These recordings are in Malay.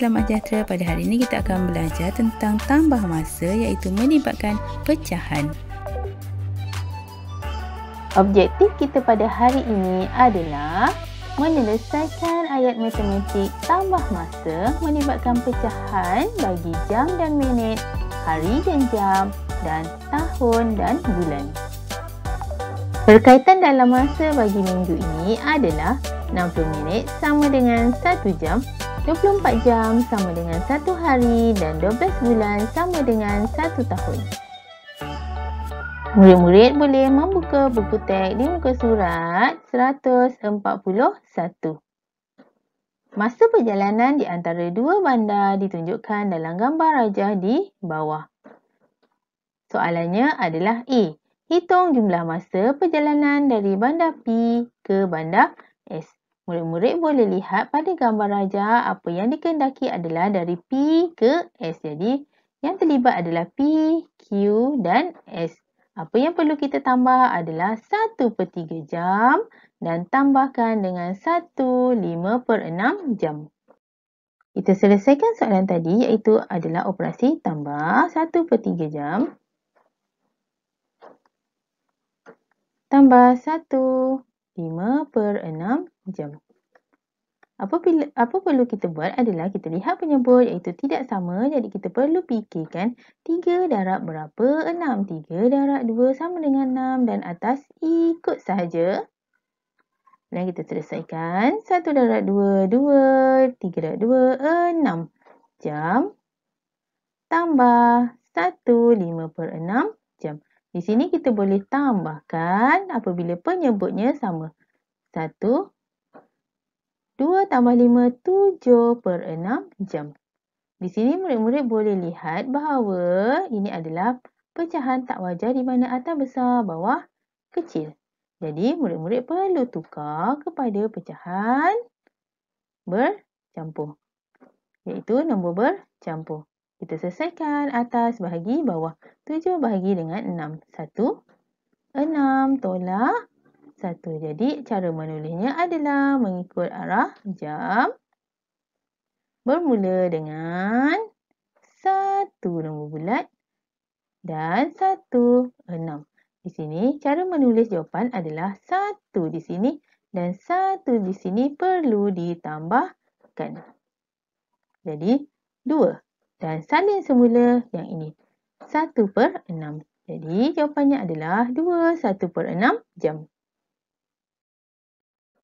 selamat sejahtera. Pada hari ini kita akan belajar tentang tambah masa iaitu melibatkan pecahan. Objektif kita pada hari ini adalah menyelesaikan ayat matematik tambah masa melibatkan pecahan bagi jam dan minit, hari dan jam dan tahun dan bulan. Perkaitan dalam masa bagi minggu ini adalah 60 minit sama dengan 1 jam 24 jam sama dengan 1 hari dan 12 bulan sama dengan 1 tahun. Murid-murid boleh membuka buku teks di muka surat 141. Masa perjalanan di antara dua bandar ditunjukkan dalam gambar rajah di bawah. Soalannya adalah A. Hitung jumlah masa perjalanan dari bandar P ke bandar S. Murid-murid boleh lihat pada gambar raja apa yang dikendaki adalah dari P ke S. Jadi yang terlibat adalah P, Q dan S. Apa yang perlu kita tambah adalah 1 per 3 jam dan tambahkan dengan 1 5 per 6 jam. Kita selesaikan soalan tadi iaitu adalah operasi tambah 1 per 3 jam. Tambah 1 5 per 6 jam. Jom. Apa, apa perlu kita buat adalah kita lihat penyebut iaitu tidak sama. Jadi kita perlu fikirkan 3 darab berapa? 6. 3 darab 2 sama dengan 6 dan atas ikut sahaja. Dan kita selesaikan 1 darab 2, 2, 3 darab 2, 6. Jam. Tambah 1, 5 per 6. Jam. Di sini kita boleh tambahkan apabila penyebutnya sama. 1, 2 tambah 5, 7 per 6 jam. Di sini murid-murid boleh lihat bahawa ini adalah pecahan tak wajar di mana atas besar bawah kecil. Jadi murid-murid perlu tukar kepada pecahan bercampur. Iaitu nombor bercampur. Kita selesaikan atas bahagi bawah. 7 bahagi dengan 6. 1, 6 tolak satu. Jadi cara menulisnya adalah mengikut arah jam bermula dengan satu nombor bulat dan satu enam. Di sini cara menulis jawapan adalah satu di sini dan satu di sini perlu ditambahkan. Jadi dua dan salin semula yang ini satu per enam. Jadi jawapannya adalah dua satu per enam jam.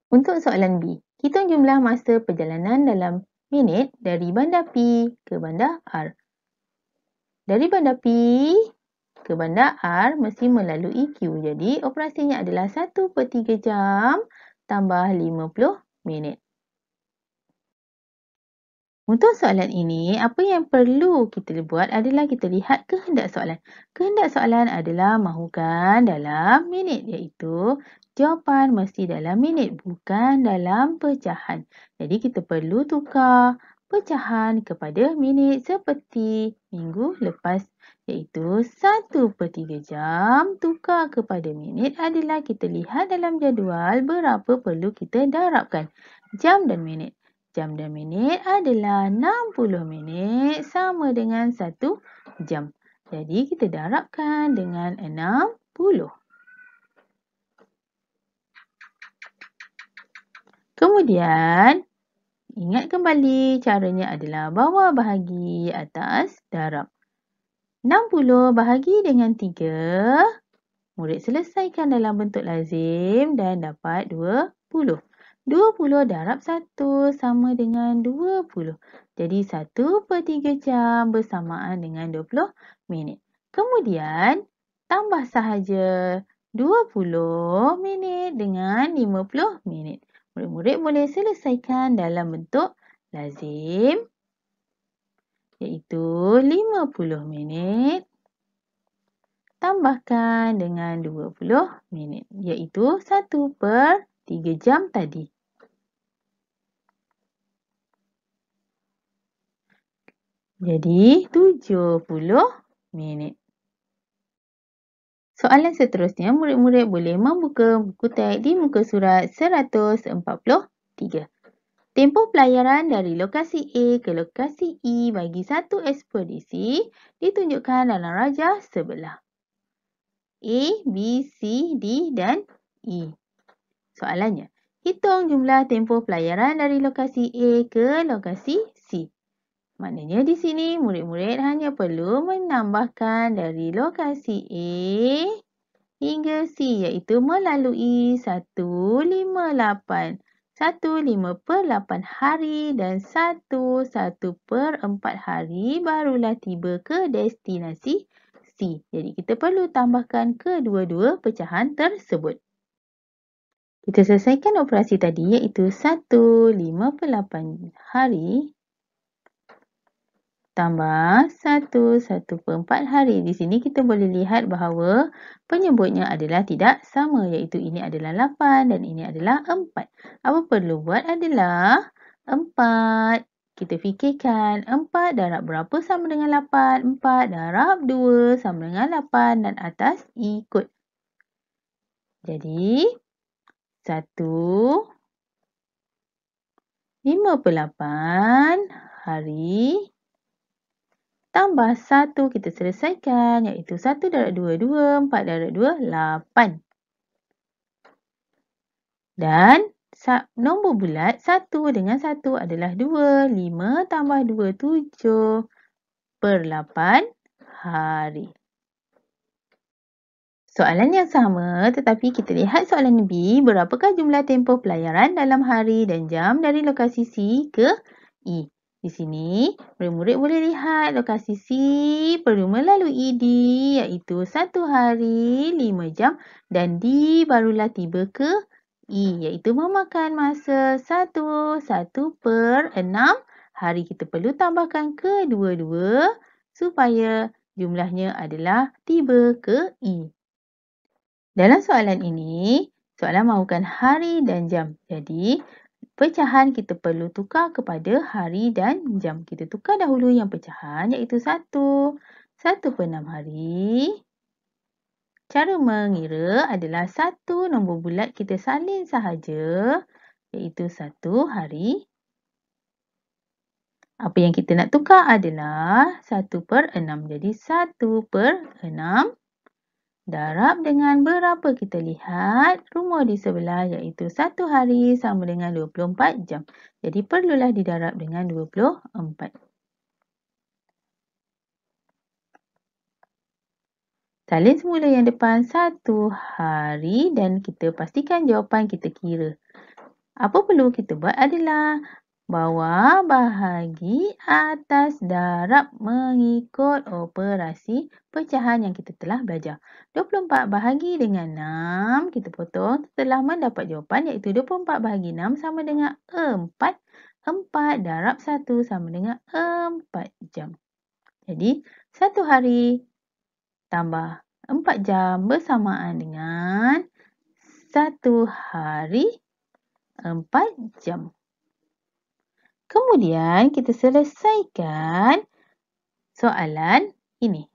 Untuk soalan B, hitung jumlah masa perjalanan dalam minit dari bandar P ke bandar R. Dari bandar P ke bandar R mesti melalui Q. Jadi operasinya adalah 1 per 3 jam tambah 50 minit. Untuk soalan ini, apa yang perlu kita buat adalah kita lihat kehendak soalan. Kehendak soalan adalah mahukan dalam minit iaitu jawapan mesti dalam minit bukan dalam pecahan. Jadi kita perlu tukar pecahan kepada minit seperti minggu lepas iaitu 1 per 3 jam tukar kepada minit adalah kita lihat dalam jadual berapa perlu kita darabkan jam dan minit jam dan minit adalah 60 minit sama dengan 1 jam. Jadi kita darabkan dengan 60. Kemudian ingat kembali caranya adalah bawa bahagi atas darab. 60 bahagi dengan 3. Murid selesaikan dalam bentuk lazim dan dapat 20. 20 darab 1 sama dengan 20. Jadi 1 per 3 jam bersamaan dengan 20 minit. Kemudian tambah sahaja 20 minit dengan 50 minit. Murid-murid boleh selesaikan dalam bentuk lazim iaitu 50 minit tambahkan dengan 20 minit iaitu 1 per 3 jam tadi. Jadi, 70 minit. Soalan seterusnya, murid-murid boleh membuka buku teks di muka surat 143. Tempoh pelayaran dari lokasi A ke lokasi E bagi satu ekspedisi ditunjukkan dalam rajah sebelah. A, B, C, D dan E. Soalannya, hitung jumlah tempoh pelayaran dari lokasi A ke lokasi Maknanya di sini murid-murid hanya perlu menambahkan dari lokasi A hingga C iaitu melalui 158. 15 8 hari dan 11 per 4 hari barulah tiba ke destinasi C. Jadi kita perlu tambahkan kedua-dua pecahan tersebut. Kita selesaikan operasi tadi iaitu 158 hari tambah 1, 1 per 4 hari. Di sini kita boleh lihat bahawa penyebutnya adalah tidak sama iaitu ini adalah 8 dan ini adalah 4. Apa perlu buat adalah 4. Kita fikirkan 4 darab berapa sama dengan 8? 4 darab 2 sama dengan 8 dan atas ikut. Jadi 1, 5 per 8 hari tambah 1 kita selesaikan iaitu 1 darab 2, 2, 4 darab 2, 8. Dan nombor bulat 1 dengan 1 adalah 2, 5 tambah 2, 7 per 8 hari. Soalan yang sama tetapi kita lihat soalan B berapakah jumlah tempoh pelayaran dalam hari dan jam dari lokasi C ke E. Di sini, murid-murid boleh lihat lokasi C perlu melalui e D iaitu 1 hari 5 jam dan D barulah tiba ke E iaitu memakan masa 1-1 per 6 hari. Kita perlu tambahkan kedua-dua supaya jumlahnya adalah tiba ke E. Dalam soalan ini, soalan mahukan hari dan jam. Jadi, Pecahan kita perlu tukar kepada hari dan jam. Kita tukar dahulu yang pecahan iaitu 1. 1 per 6 hari. Cara mengira adalah 1 nombor bulat kita salin sahaja iaitu 1 hari. Apa yang kita nak tukar adalah 1 per 6. Jadi 1 per 6 hari darab dengan berapa kita lihat rumah di sebelah iaitu satu hari sama dengan 24 jam. Jadi perlulah didarab dengan 24. Salin semula yang depan satu hari dan kita pastikan jawapan kita kira. Apa perlu kita buat adalah Bawa bahagi atas darab mengikut operasi pecahan yang kita telah belajar. 24 bahagi dengan 6 kita potong. Setelah mendapat jawapan iaitu 24 bahagi 6 sama dengan 4. 4 darab 1 sama dengan 4 jam. Jadi 1 hari tambah 4 jam bersamaan dengan 1 hari 4 jam. Kemudian kita selesaikan soalan ini.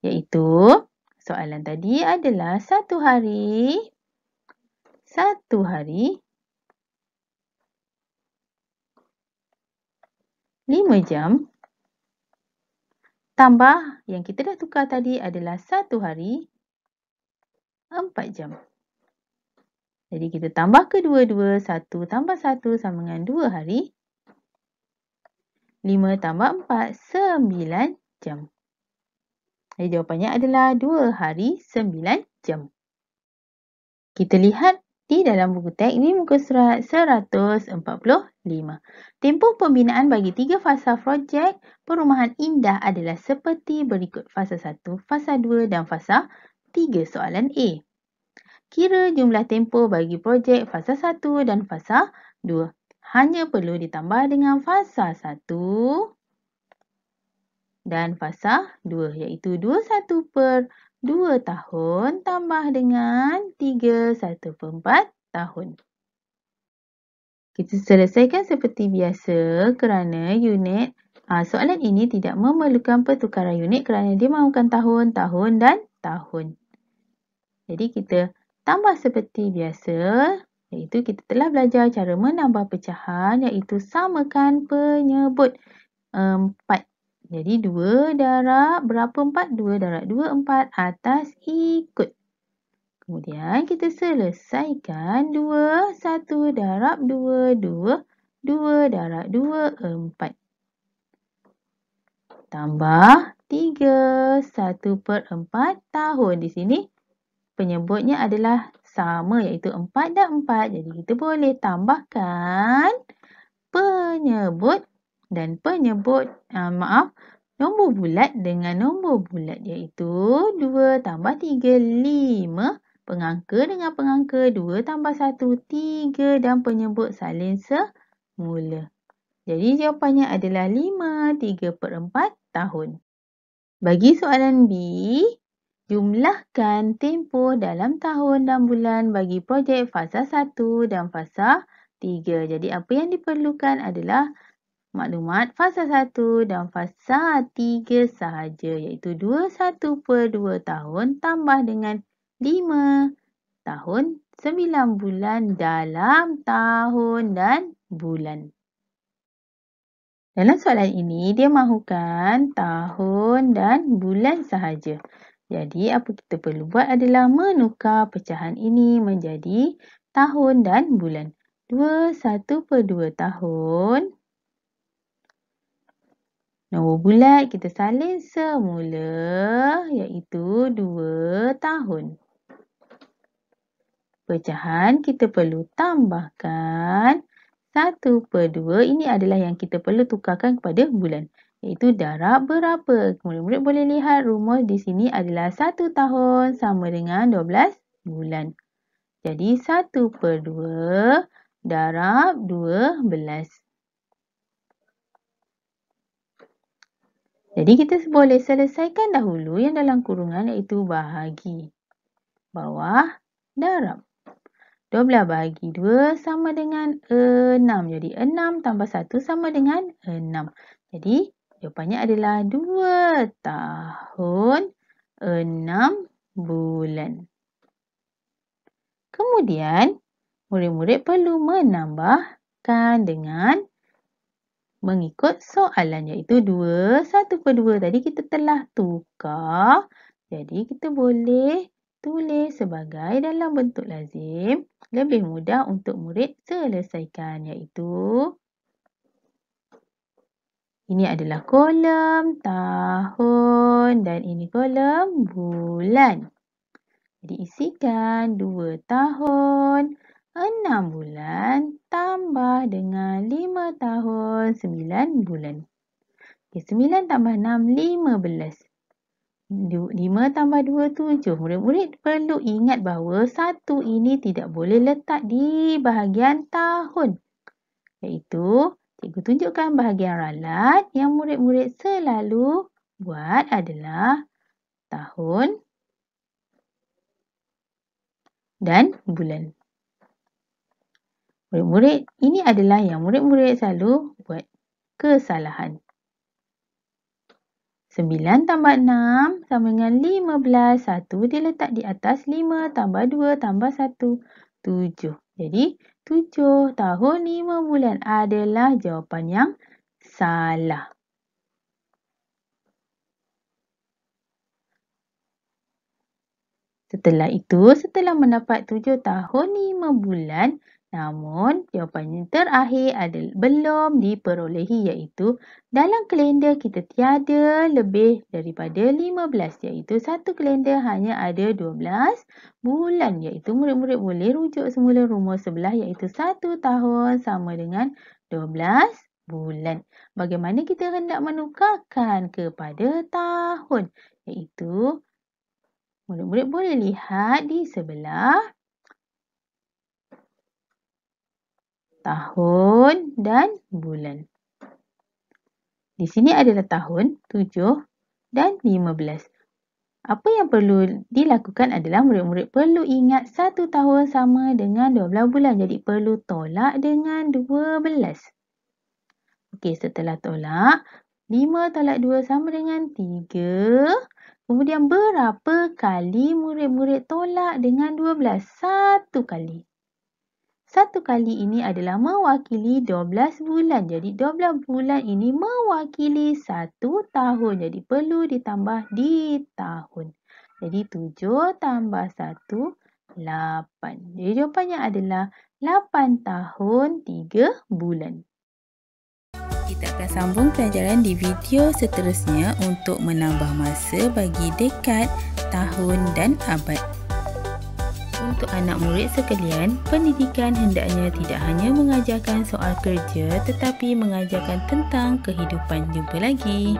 Iaitu soalan tadi adalah satu hari, satu hari, lima jam, tambah yang kita dah tukar tadi adalah satu hari, empat jam. Jadi kita tambah kedua-dua, satu tambah satu sama dengan dua hari. Lima tambah empat sembilan jam. Jadi jawapannya adalah dua hari sembilan jam. Kita lihat di dalam buku teks ini muka surat lima. Tempoh pembinaan bagi tiga fasa projek perumahan indah adalah seperti berikut fasa satu, fasa dua dan fasa tiga. soalan A. Kira jumlah tempoh bagi projek fasa 1 dan fasa 2. Hanya perlu ditambah dengan fasa 1 dan fasa 2 iaitu 21 per 2 tahun tambah dengan 31 per 4 tahun. Kita selesaikan seperti biasa kerana unit ah, soalan ini tidak memerlukan pertukaran unit kerana dia mahukan tahun, tahun dan tahun. Jadi kita tambah seperti biasa iaitu kita telah belajar cara menambah pecahan iaitu samakan penyebut empat. Jadi dua darab berapa empat? Dua darab dua empat atas ikut. Kemudian kita selesaikan dua satu darab dua dua dua darab dua empat. Tambah tiga satu per empat tahun di sini penyebutnya adalah sama iaitu 4 dan 4. Jadi kita boleh tambahkan penyebut dan penyebut uh, maaf nombor bulat dengan nombor bulat iaitu 2 tambah 3, 5. Pengangka dengan pengangka 2 tambah 1, 3 dan penyebut salin semula. Jadi jawapannya adalah 5, 3 per 4 tahun. Bagi soalan B, Jumlahkan tempoh dalam tahun dan bulan bagi projek fasa 1 dan fasa 3. Jadi apa yang diperlukan adalah maklumat fasa 1 dan fasa 3 sahaja iaitu 21 per 2 tahun tambah dengan 5 tahun 9 bulan dalam tahun dan bulan. Dalam soalan ini, dia mahukan tahun dan bulan sahaja. Jadi apa kita perlu buat adalah menukar pecahan ini menjadi tahun dan bulan. 2, 1 per 2 tahun. Nombor bulat kita salin semula iaitu 2 tahun. Pecahan kita perlu tambahkan 1 per 2. Ini adalah yang kita perlu tukarkan kepada bulan iaitu darab berapa. Murid-murid boleh lihat rumus di sini adalah 1 tahun sama dengan 12 bulan. Jadi 1 per 2 darab 12. Jadi kita boleh selesaikan dahulu yang dalam kurungan iaitu bahagi bawah darab. 12 bahagi 2 sama dengan 6. Jadi 6 tambah 1 sama dengan 6. Jadi Jawapannya adalah 2 tahun 6 bulan. Kemudian, murid-murid perlu menambahkan dengan mengikut soalan iaitu 2, 1 per 2. Tadi kita telah tukar. Jadi, kita boleh tulis sebagai dalam bentuk lazim. Lebih mudah untuk murid selesaikan iaitu ini adalah kolom tahun dan ini kolom bulan. Jadi isikan 2 tahun 6 bulan tambah dengan 5 tahun 9 bulan. Okay, 9 tambah 6, 15. 5 tambah 2, 7. Murid-murid perlu ingat bahawa satu ini tidak boleh letak di bahagian tahun. Iaitu Cikgu tunjukkan bahagian ralat yang murid-murid selalu buat adalah tahun dan bulan. Murid-murid, ini adalah yang murid-murid selalu buat kesalahan. 9 tambah 6 sama dengan 15. 1 diletak di atas 5 tambah 2 tambah 1, 7. Jadi, tujuh tahun lima bulan adalah jawapan yang salah. Setelah itu, setelah mendapat tujuh tahun lima bulan, Namun, jawapan terakhir adalah belum diperolehi iaitu dalam kalender kita tiada lebih daripada 15 iaitu satu kalender hanya ada 12 bulan iaitu murid-murid boleh rujuk semula rumus sebelah iaitu satu tahun sama dengan 12 bulan. Bagaimana kita hendak menukarkan kepada tahun iaitu murid-murid boleh lihat di sebelah tahun dan bulan. Di sini adalah tahun 7 dan 15. Apa yang perlu dilakukan adalah murid-murid perlu ingat 1 tahun sama dengan 12 bulan. Jadi perlu tolak dengan 12. Okey, setelah tolak, 5 tolak 2 sama dengan 3. Kemudian berapa kali murid-murid tolak dengan 12? Satu kali satu kali ini adalah mewakili 12 bulan. Jadi 12 bulan ini mewakili satu tahun. Jadi perlu ditambah di tahun. Jadi 7 tambah 1, 8. Jadi jawapannya adalah 8 tahun 3 bulan. Kita akan sambung pelajaran di video seterusnya untuk menambah masa bagi dekad, tahun dan abad untuk anak murid sekalian, pendidikan hendaknya tidak hanya mengajarkan soal kerja tetapi mengajarkan tentang kehidupan jumpa lagi.